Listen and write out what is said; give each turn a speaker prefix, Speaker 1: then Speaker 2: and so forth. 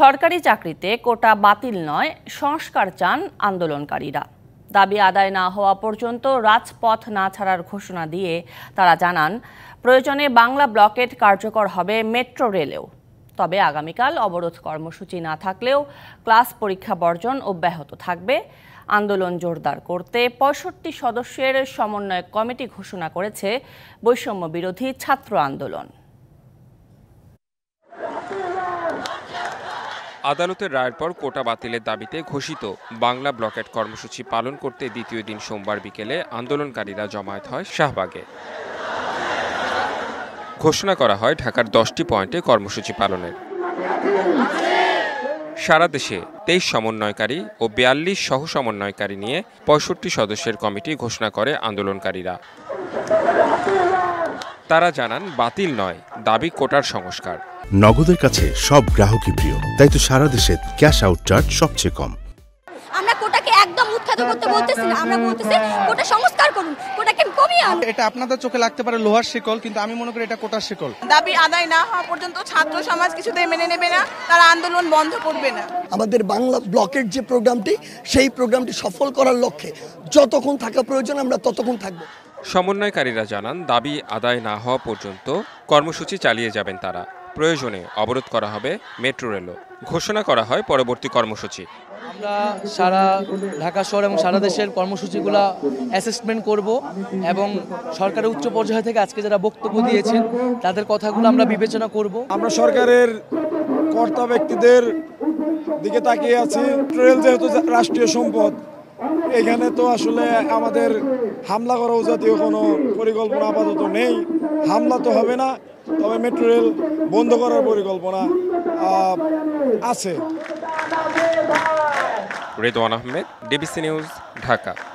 Speaker 1: সরকারি চাকরিতে কোটা বাতিল নয় সংস্কার চান আন্দোলনকারীরা দাবি আদায় না হওয়া পর্যন্ত রাজপথ না ছাড়ার ঘোষণা দিয়ে তারা জানান প্রয়োজনে বাংলা ব্লকেট কার্যকর হবে মেট্রো রেলেও তবে আগামীকাল অবরোধ কর্মসূচি না থাকলেও ক্লাস পরীক্ষা বর্জন অব্যাহত থাকবে আন্দোলন জোরদার করতে পঁয়ষট্টি সদস্যের সমন্বয় কমিটি ঘোষণা করেছে বৈষম্য বিরোধী ছাত্র আন্দোলন
Speaker 2: আদালতের রায়ের পর কোটা বাতিলের দাবিতে ঘোষিত বাংলা ব্লকেট কর্মসূচি পালন করতে দ্বিতীয় দিন সোমবার বিকেলে আন্দোলনকারীরা জমায়েত হয় শাহবাগে ঘোষণা করা হয় ঢাকার দশটি পয়েন্টে কর্মসূচি পালনের সারা দেশে তেইশ সমন্বয়কারী ও বিয়াল্লিশ সহ সমন্বয়কারী নিয়ে পঁয়ষট্টি সদস্যের কমিটি ঘোষণা করে আন্দোলনকারীরা তারা জানান বাতিল নয় দাবি কোটার সংস্কার নগদের কাছে সব গ্রাহকই প্রিয় তাই তো সারা দেশে ক্যাশ আউট চার্জ সবচেয়ে কম
Speaker 1: আমরা কোটাকে একদম উৎখাত করতে বলতেছি না আমরা বলতেছি কোটা সংস্কার করুন কোটাকে কমিয়ে আনুন এটা আপনাদের চোখে লাগতে পারে লোহার শিকল কিন্তু আমি মনে করি এটা কোটার শিকল দাবি আদায় না হওয়া পর্যন্ত ছাত্র সমাজ কিছুতেই মেনে নেবে না তারা আন্দোলন বন্ধ করবে না আমাদের বাংলা ব্লকের যে প্রোগ্রামটি সেই প্রোগ্রামটি সফল করার লক্ষ্যে যতক্ষণ থাকা প্রয়োজন আমরা ততক্ষণ থাকবো
Speaker 2: সমন্বয়কারীরা জানান দাবি আদায় না হওয়া পর্যন্ত কর্মসূচি চালিয়ে যাবেন তারা প্রয়োজনে অবরোধ করা হবে মেট্রো রেলও ঘোষণা করা হয় পরবর্তী কর্মসূচি
Speaker 1: আমরা সারা ঢাকা শহর এবং সারা দেশের কর্মসূচিগুলো অ্যাসেসমেন্ট করব এবং সরকারের উচ্চ পর্যায় থেকে আজকে যারা বক্তব্য দিয়েছেন তাদের কথাগুলো আমরা বিবেচনা করব আমরা সরকারের কর্তা ব্যক্তিদের
Speaker 2: দিকে তাকিয়ে আছি ট্রেল যেহেতু রাষ্ট্রীয় সম্পদ এখানে তো আসলে আমাদের হামলা করাও জাতীয় কোনো পরিকল্পনা আপাতত নেই হামলা তো হবে না তবে মেট্রো রেল বন্ধ করার পরিকল্পনা আছে রেদওয়ান আহমেদ ডিবিসি নিউজ ঢাকা